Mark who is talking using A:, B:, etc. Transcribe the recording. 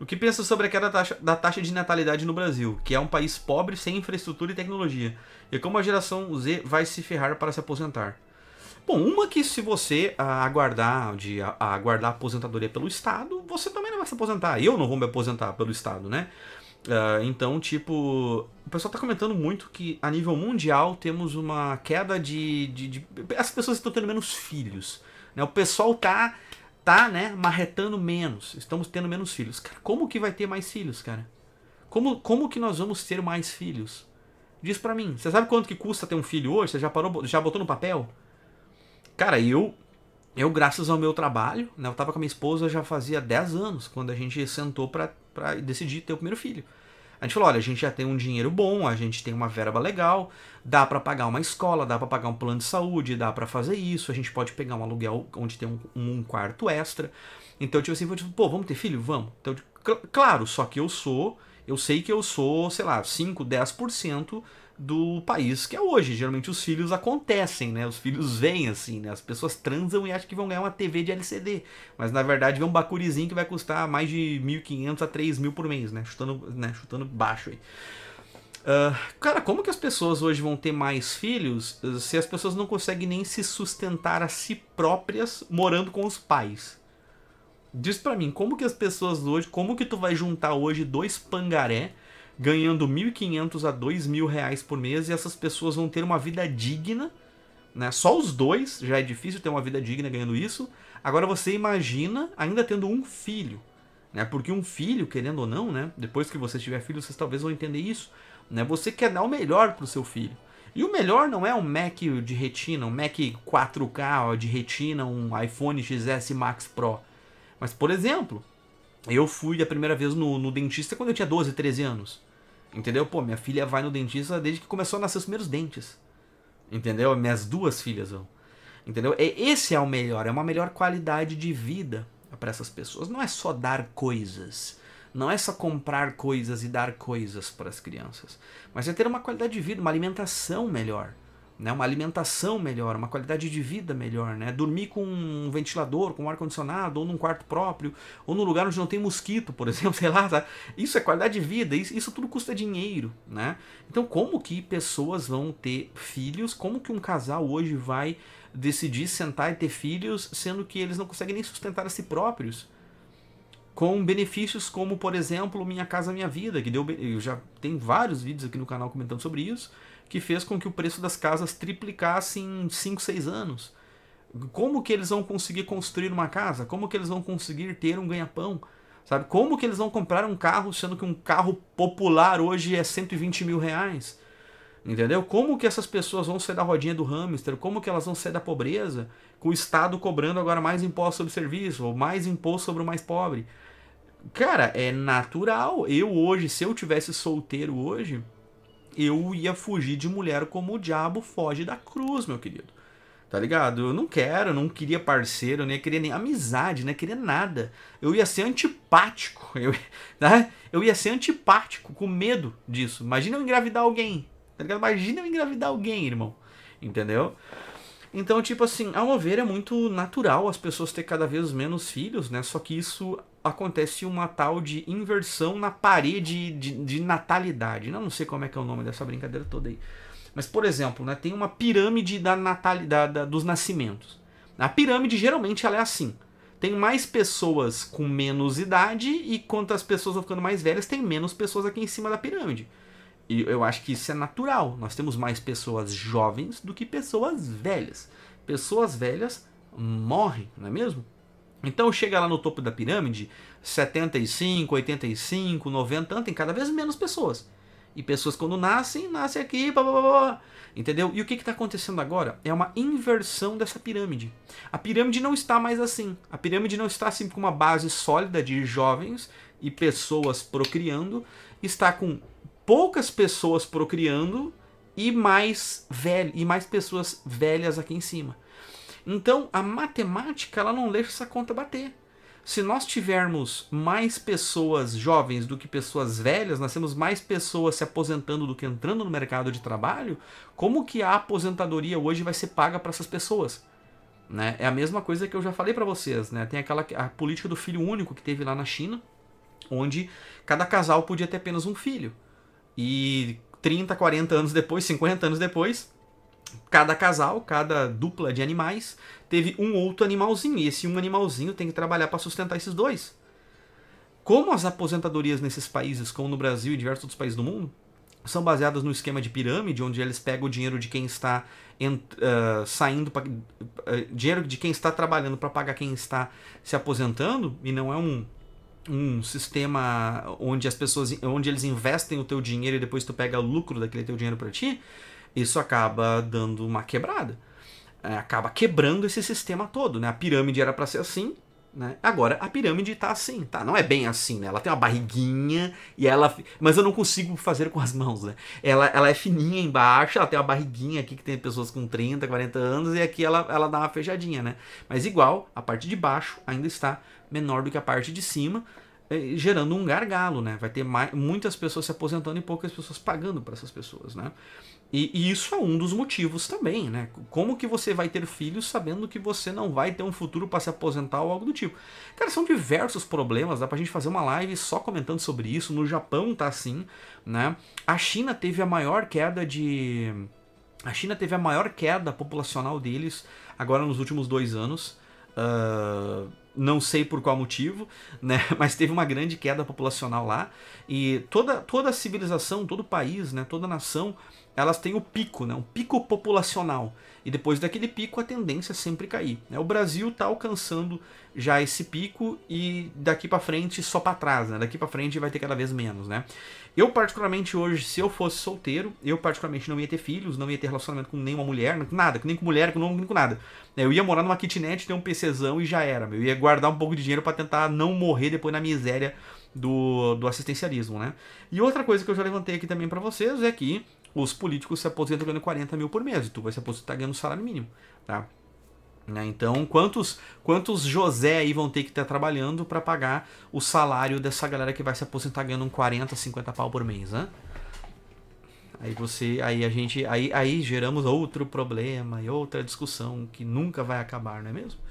A: O que pensa sobre a queda taxa, da taxa de natalidade no Brasil, que é um país pobre sem infraestrutura e tecnologia, e como a geração Z vai se ferrar para se aposentar? Bom, uma que se você ah, aguardar de a, ah, ah, aguardar a aposentadoria pelo Estado, você também não vai se aposentar. Eu não vou me aposentar pelo Estado, né? Uh, então, tipo, o pessoal tá comentando muito que a nível mundial temos uma queda de. de, de as pessoas estão tendo menos filhos. Né? O pessoal tá tá, né, marretando menos, estamos tendo menos filhos. Cara, como que vai ter mais filhos, cara? Como, como que nós vamos ter mais filhos? Diz para mim. Você sabe quanto que custa ter um filho hoje? Você já parou, já botou no papel? Cara, eu eu graças ao meu trabalho, né, eu tava com a minha esposa já fazia 10 anos quando a gente sentou para decidir ter o primeiro filho. A gente falou, olha, a gente já tem um dinheiro bom, a gente tem uma verba legal, dá para pagar uma escola, dá para pagar um plano de saúde, dá para fazer isso, a gente pode pegar um aluguel onde tem um, um quarto extra. Então, tipo assim, eu tipo, pô, vamos ter filho? Vamos. Então, claro, só que eu sou, eu sei que eu sou, sei lá, 5, 10% do país que é hoje. Geralmente os filhos acontecem, né? Os filhos vêm assim, né? As pessoas transam e acham que vão ganhar uma TV de LCD, mas na verdade é um bacurizinho que vai custar mais de 1.500 a 3.000 por mês, né? Chutando, né? Chutando baixo aí. Uh, cara, como que as pessoas hoje vão ter mais filhos ah, se as pessoas não conseguem nem se sustentar a si próprias morando com os pais? Diz para mim, como que as pessoas hoje, como que tu vai juntar hoje dois pangaré ganhando 1.500 a 2.000 reais por mês e essas pessoas vão ter uma vida digna, né? Só os dois já é difícil ter uma vida digna ganhando isso. Agora você imagina ainda tendo um filho, né? Porque um filho, querendo ou não, né? Depois que você tiver filho, vocês talvez vão entender isso, né? Você quer dar o melhor pro seu filho. E o melhor não é um Mac de retina, um Mac 4K de retina, um iPhone XS Max Pro. Mas, por exemplo, eu fui a primeira vez no, no dentista quando eu tinha 12, 13 anos. Entendeu? Pô, minha filha vai no dentista desde que começou a nascer os primeiros dentes. Entendeu? Minhas duas filhas vão. Entendeu? E é, esse é o melhor, é uma melhor qualidade de vida para essas pessoas. Não é só dar coisas. Não é só comprar coisas e dar coisas para as crianças. Mas é ter uma qualidade de vida, uma alimentação melhor né, uma alimentação melhor, uma qualidade de vida melhor, né, dormir com um ventilador, com um ar-condicionado, ou num quarto próprio, ou num lugar onde não tem mosquito, por exemplo, sei lá, isso é qualidade de vida, isso, isso tudo custa dinheiro, né, então como que pessoas vão ter filhos, como que um casal hoje vai decidir sentar e ter filhos, sendo que eles não conseguem nem sustentar a si próprios, com benefícios como, por exemplo, Minha Casa Minha Vida, que deu, eu já tem vários vídeos aqui no canal comentando sobre isso, que fez com que o preço das casas triplicasse em 5, 6 anos. Como que eles vão conseguir construir uma casa? Como que eles vão conseguir ter um ganha-pão? Sabe? Como que eles vão comprar um carro, sendo que um carro popular hoje é 120 mil reais? Entendeu? Como que essas pessoas vão sair da rodinha do hamster? Como que elas vão sair da pobreza? Com o Estado cobrando agora mais imposto sobre serviço, ou mais imposto sobre o mais pobre. Cara, é natural. Eu hoje, se eu tivesse solteiro hoje, eu ia fugir de mulher como o diabo foge da cruz, meu querido. Tá ligado? Eu não quero, eu não queria parceiro, nem queria nem amizade, nem queria nada. Eu ia ser antipático, eu, né? eu ia ser antipático, com medo disso. Imagina eu engravidar alguém, tá ligado? Imagina eu engravidar alguém, irmão. Entendeu? Então, tipo assim, ao meu ver, é muito natural as pessoas ter cada vez menos filhos, né? Só que isso acontece uma tal de inversão na parede de, de natalidade. Né? Eu não sei como é que é o nome dessa brincadeira toda aí. Mas, por exemplo, né, tem uma pirâmide da natalidade da, dos nascimentos. A pirâmide geralmente ela é assim. Tem mais pessoas com menos idade e quanto as pessoas vão ficando mais velhas, tem menos pessoas aqui em cima da pirâmide. E eu acho que isso é natural. Nós temos mais pessoas jovens do que pessoas velhas. Pessoas velhas morrem, não é mesmo? Então chega lá no topo da pirâmide, 75, 85, 90, tem cada vez menos pessoas. E pessoas quando nascem, nascem aqui, blá, blá, blá, entendeu? E o que está acontecendo agora é uma inversão dessa pirâmide. A pirâmide não está mais assim. A pirâmide não está assim com uma base sólida de jovens e pessoas procriando. Está com poucas pessoas procriando e mais velho e mais pessoas velhas aqui em cima. Então, a matemática ela não deixa essa conta bater. Se nós tivermos mais pessoas jovens do que pessoas velhas, nós temos mais pessoas se aposentando do que entrando no mercado de trabalho, como que a aposentadoria hoje vai ser paga para essas pessoas? Né? É a mesma coisa que eu já falei para vocês, né? Tem aquela a política do filho único que teve lá na China, onde cada casal podia ter apenas um filho. E 30, 40 anos depois, 50 anos depois, cada casal, cada dupla de animais teve um outro animalzinho. E esse um animalzinho tem que trabalhar para sustentar esses dois. Como as aposentadorias nesses países, como no Brasil e diversos outros países do mundo, são baseadas no esquema de pirâmide, onde eles pegam o dinheiro de quem está ent, uh, saindo, pra, uh, dinheiro de quem está trabalhando para pagar quem está se aposentando, e não é um um sistema onde as pessoas onde eles investem o teu dinheiro e depois tu pega o lucro daquele teu dinheiro para ti, isso acaba dando uma quebrada. É, acaba quebrando esse sistema todo, né? A pirâmide era para ser assim, né? Agora a pirâmide tá assim, tá? Não é bem assim, né? Ela tem uma barriguinha e ela, mas eu não consigo fazer com as mãos, né? Ela, ela é fininha embaixo, ela tem uma barriguinha aqui que tem pessoas com 30, 40 anos e aqui ela, ela dá uma fechadinha, né? Mas igual, a parte de baixo ainda está menor do que a parte de cima, eh, gerando um gargalo, né? Vai ter mais, muitas pessoas se aposentando e poucas pessoas pagando para essas pessoas, né? E, e, isso é um dos motivos também, né? Como que você vai ter filhos sabendo que você não vai ter um futuro para se aposentar ou algo do tipo? Cara, são diversos problemas, dá pra gente fazer uma live só comentando sobre isso. No Japão tá assim, né? A China teve a maior queda de. A China teve a maior queda populacional deles agora nos últimos dois anos. Uh não sei por qual motivo, né? mas teve uma grande queda populacional lá. E toda, toda a civilização, todo o país, né? toda a nação elas têm o pico, né? um pico populacional. E depois daquele pico a tendência é sempre cair. Né? O Brasil está alcançando já esse pico e daqui para frente só para trás. Né? Daqui para frente vai ter cada vez menos. Né? Eu particularmente hoje, se eu fosse solteiro, eu particularmente não ia ter filhos, não ia ter relacionamento com nenhuma mulher, com né? nada, nem com mulher, com, nem com nada. É, eu ia morar numa kitnet, ter um PCzão e já era. Eu ia guardar um pouco de dinheiro para tentar não morrer depois na miséria do, do assistencialismo, né? E outra coisa que eu já levantei aqui também para vocês é que os políticos se aposentam ganhando 40 mil por mês, e tu vai se aposentar ganhando salário mínimo, tá? Né, então, quantos quantos José aí vão ter que estar tá trabalhando para pagar o salário dessa galera que vai se aposentar ganhando um 40, 50 pau por mês, né? Aí você, aí a gente, aí, aí geramos outro problema e outra discussão que nunca vai acabar, não é mesmo?